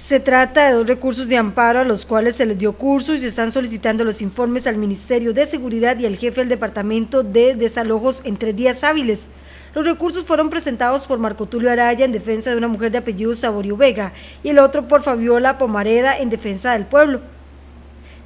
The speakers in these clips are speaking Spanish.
Se trata de dos recursos de amparo a los cuales se les dio curso y se están solicitando los informes al Ministerio de Seguridad y al jefe del Departamento de Desalojos entre días hábiles. Los recursos fueron presentados por Marco Tulio Araya en defensa de una mujer de apellido Saborio Vega y el otro por Fabiola Pomareda en defensa del pueblo.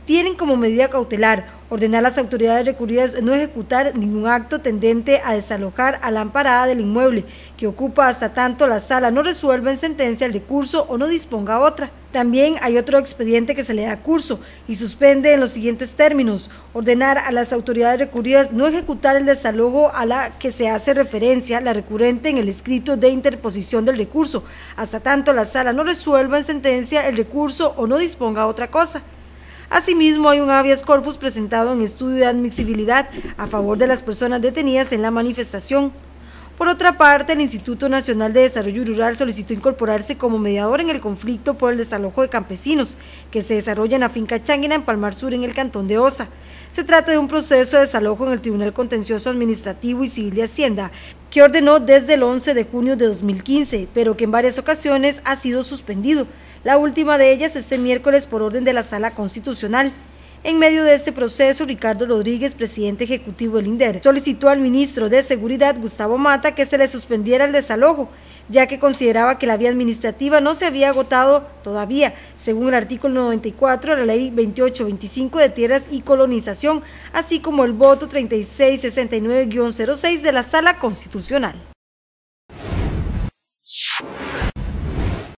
Tienen como medida cautelar ordenar a las autoridades recurridas no ejecutar ningún acto tendente a desalojar a la amparada del inmueble que ocupa hasta tanto la sala no resuelva en sentencia el recurso o no disponga otra. También hay otro expediente que se le da curso y suspende en los siguientes términos. Ordenar a las autoridades recurridas no ejecutar el desalojo a la que se hace referencia la recurrente en el escrito de interposición del recurso, hasta tanto la sala no resuelva en sentencia el recurso o no disponga otra cosa. Asimismo, hay un habeas corpus presentado en estudio de admisibilidad a favor de las personas detenidas en la manifestación. Por otra parte, el Instituto Nacional de Desarrollo Rural solicitó incorporarse como mediador en el conflicto por el desalojo de campesinos que se desarrolla en la finca Changuina en Palmar Sur, en el cantón de Osa. Se trata de un proceso de desalojo en el Tribunal Contencioso Administrativo y Civil de Hacienda, que ordenó desde el 11 de junio de 2015, pero que en varias ocasiones ha sido suspendido, la última de ellas este miércoles por orden de la Sala Constitucional. En medio de este proceso, Ricardo Rodríguez, presidente ejecutivo del INDER, solicitó al ministro de Seguridad, Gustavo Mata, que se le suspendiera el desalojo ya que consideraba que la vía administrativa no se había agotado todavía, según el artículo 94 de la Ley 2825 de Tierras y Colonización, así como el voto 3669-06 de la Sala Constitucional.